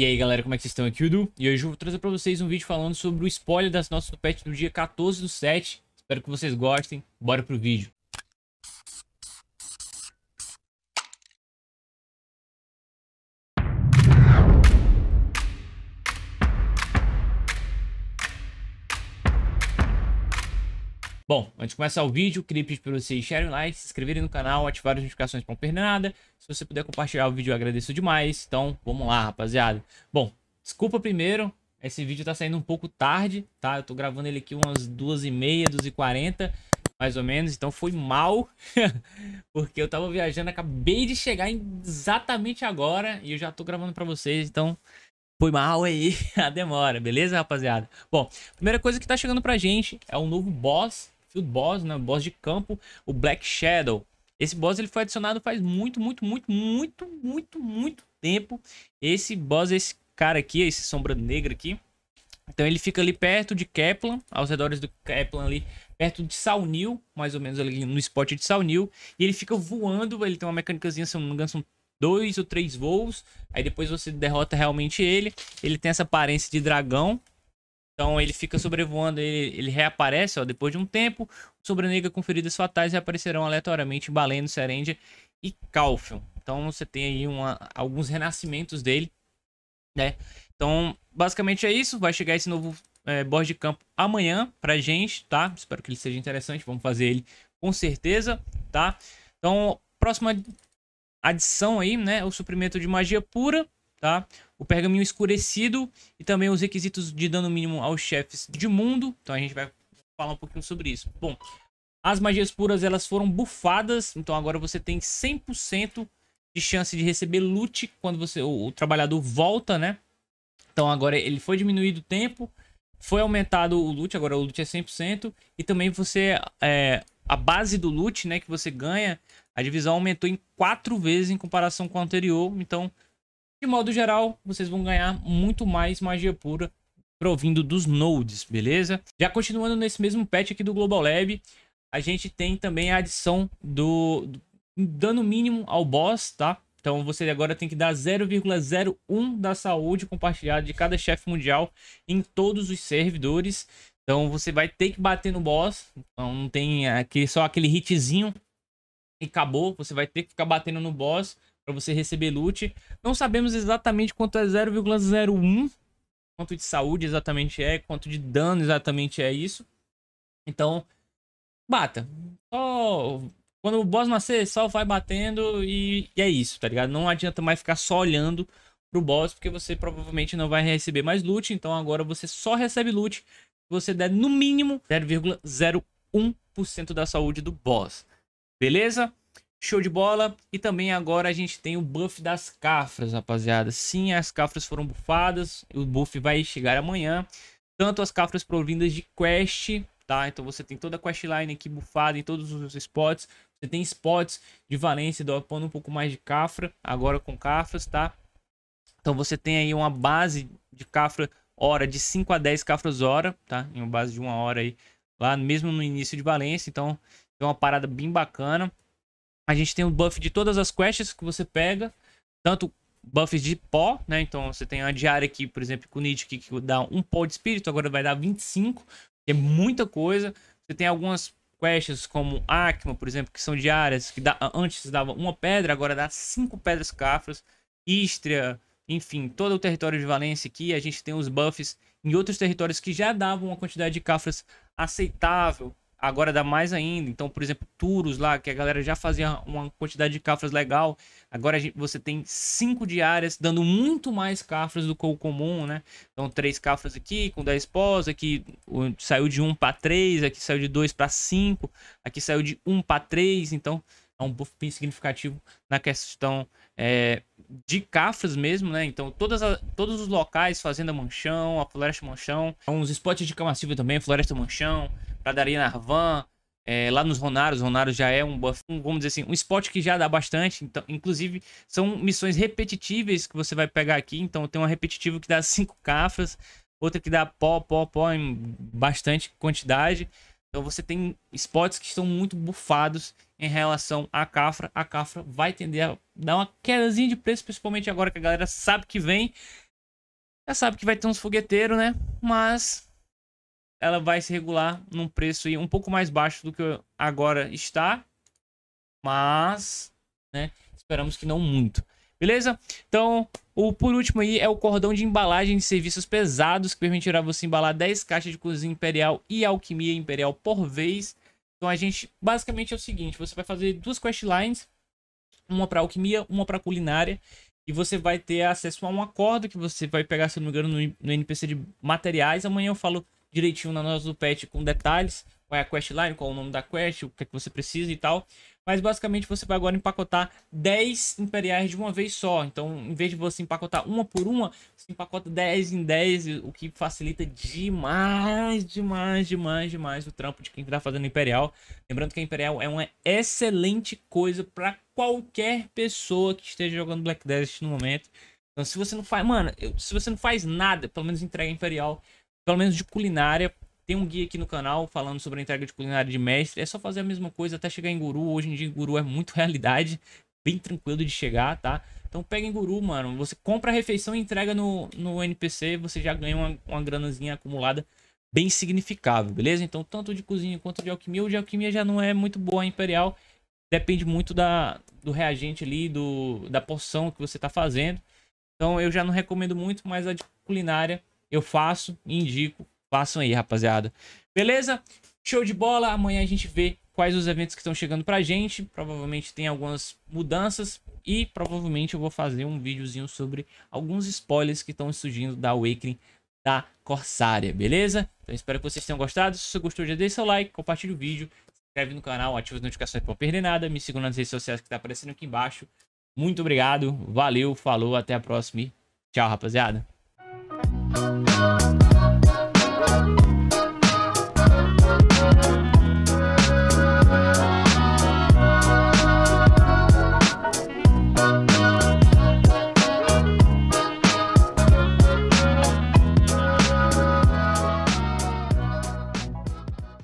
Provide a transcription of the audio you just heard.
E aí galera, como é que vocês estão? Aqui o Du, e hoje eu vou trazer pra vocês um vídeo falando sobre o spoiler das nossas pets do dia 14 do 7. Espero que vocês gostem, bora pro vídeo. Bom, antes de começar o vídeo, queria pedir para vocês deixarem o like, se inscreverem no canal, ativar as notificações para não perder nada. Se você puder compartilhar o vídeo, eu agradeço demais. Então, vamos lá, rapaziada. Bom, desculpa primeiro, esse vídeo tá saindo um pouco tarde, tá? Eu tô gravando ele aqui umas 2h30, 2h40, mais ou menos. Então foi mal, porque eu tava viajando, acabei de chegar exatamente agora e eu já tô gravando para vocês, então... Foi mal aí a demora, beleza, rapaziada? Bom, primeira coisa que tá chegando pra gente é um novo boss Field Boss, né? Boss de campo, o Black Shadow. Esse boss ele foi adicionado faz muito, muito, muito, muito, muito, muito tempo. Esse boss, esse cara aqui, esse sombra negra aqui. Então ele fica ali perto de Kepler, aos redores do Kepler ali, perto de Saunil, mais ou menos ali no spot de Saunil. E ele fica voando, ele tem uma mecânicazinha, se não me engano, são dois ou três voos. Aí depois você derrota realmente ele. Ele tem essa aparência de dragão, então ele fica sobrevoando, ele, ele reaparece ó, depois de um tempo. Sobrenega com feridas fatais reaparecerão aleatoriamente Baleno, Serendia e Calfion. Então você tem aí uma, alguns renascimentos dele, né? Então basicamente é isso. Vai chegar esse novo é, boss de campo amanhã pra gente, tá? Espero que ele seja interessante. Vamos fazer ele com certeza, tá? Então próxima adição aí, né? O suprimento de magia pura tá? O pergaminho escurecido e também os requisitos de dano mínimo aos chefes de mundo. Então a gente vai falar um pouquinho sobre isso. Bom, as magias puras elas foram bufadas, então agora você tem 100% de chance de receber loot quando você o, o, trabalhador volta, né? Então agora ele foi diminuído o tempo, foi aumentado o loot, agora o loot é 100% e também você é, a base do loot, né, que você ganha, a divisão aumentou em 4 vezes em comparação com a anterior, então de modo geral, vocês vão ganhar muito mais magia pura provindo dos nodes, beleza? Já continuando nesse mesmo patch aqui do Global Lab, a gente tem também a adição do, do dano mínimo ao boss, tá? Então você agora tem que dar 0,01 da saúde compartilhada de cada chefe mundial em todos os servidores. Então você vai ter que bater no boss. Então não tem aqui só aquele hitzinho e acabou. Você vai ter que ficar batendo no boss para você receber loot. Não sabemos exatamente quanto é 0,01, quanto de saúde exatamente é, quanto de dano exatamente é isso. Então, bata. Só quando o boss nascer, só vai batendo e, e é isso, tá ligado? Não adianta mais ficar só olhando pro boss, porque você provavelmente não vai receber mais loot, então agora você só recebe loot se você der no mínimo 0,01% da saúde do boss. Beleza? Show de bola. E também agora a gente tem o buff das cafras, rapaziada. Sim, as cafras foram bufadas. O buff vai chegar amanhã. Tanto as cafras provindas de quest, tá? Então você tem toda a questline aqui bufada em todos os spots. Você tem spots de valência dropando um pouco mais de cafra. Agora com cafras, tá? Então você tem aí uma base de cafra hora de 5 a 10 cafras hora, tá? Em uma base de uma hora aí. Lá mesmo no início de valência. Então é uma parada bem bacana. A gente tem o buff de todas as quests que você pega, tanto buffs de pó, né? Então você tem a diária aqui, por exemplo, com o que, que dá um pó de espírito, agora vai dar 25, que é muita coisa. Você tem algumas quests como Acma, por exemplo, que são diárias, que dá, antes dava uma pedra, agora dá cinco pedras cafras. Istria, enfim, todo o território de Valência aqui, a gente tem os buffs em outros territórios que já davam uma quantidade de cafras aceitável agora dá mais ainda. Então, por exemplo, Turos lá, que a galera já fazia uma quantidade de cafras legal. Agora gente, você tem cinco diárias, dando muito mais cafras do que o comum, né? Então, três cafras aqui, com 10 pós, aqui saiu de 1 um para 3, aqui saiu de 2 para 5, aqui saiu de 1 um para 3. Então, é um buff bem significativo na questão é, de cafras mesmo, né? Então, todas a, todos os locais, Fazenda Manchão, a Floresta Manchão, é uns spots de cama também, Floresta Manchão, para Daria Narvan, é, lá nos Ronários. Ronários já é um um, vamos dizer assim, um spot que já dá bastante. Então, inclusive, são missões repetitivas que você vai pegar aqui. Então, tem uma repetitiva que dá 5 cafras, outra que dá pó, pó, pó em bastante quantidade. Então você tem spots que estão muito bufados em relação à Cafra. A Cafra vai tender a dar uma quedazinha de preço, principalmente agora que a galera sabe que vem. Já sabe que vai ter uns fogueteiros, né? Mas ela vai se regular num preço um pouco mais baixo do que agora está, mas né, esperamos que não muito. Beleza? Então, o por último aí é o cordão de embalagem de serviços pesados que permitirá você embalar 10 caixas de cozinha imperial e alquimia imperial por vez. Então a gente basicamente é o seguinte, você vai fazer duas questlines, uma para alquimia, uma para culinária, e você vai ter acesso a um acordo que você vai pegar, se não me engano, no, no NPC de materiais. Amanhã eu falo direitinho na nossa do patch com detalhes. Qual é a questline, qual é o nome da quest, o que é que você precisa e tal. Mas basicamente você vai agora empacotar 10 imperiais de uma vez só. Então, em vez de você empacotar uma por uma, você empacota 10 em 10, o que facilita demais, demais, demais, demais o trampo de quem está fazendo imperial. Lembrando que a imperial é uma excelente coisa para qualquer pessoa que esteja jogando Black Desert no momento. Então, se você não faz, mano, se você não faz nada, pelo menos entrega imperial pelo menos de culinária. Tem um guia aqui no canal falando sobre a entrega de culinária de mestre. É só fazer a mesma coisa até chegar em Guru. Hoje em dia, Guru é muito realidade. Bem tranquilo de chegar, tá? Então pega em Guru, mano. Você compra a refeição e entrega no, no NPC. Você já ganha uma, uma granazinha acumulada bem significável, beleza? Então, tanto de cozinha quanto de alquimia. O de alquimia já não é muito boa a Imperial. Depende muito da, do reagente ali, do, da porção que você está fazendo. Então, eu já não recomendo muito, mas a de culinária eu faço e indico. Façam aí, rapaziada. Beleza? Show de bola. Amanhã a gente vê quais os eventos que estão chegando pra gente. Provavelmente tem algumas mudanças. E provavelmente eu vou fazer um videozinho sobre alguns spoilers que estão surgindo da Awakening da Corsária, beleza? Então espero que vocês tenham gostado. Se você gostou, já deixa seu like, compartilha o vídeo, se inscreve no canal, ativa as notificações para não perder nada. Me siga nas redes sociais que tá aparecendo aqui embaixo. Muito obrigado, valeu, falou, até a próxima e tchau, rapaziada.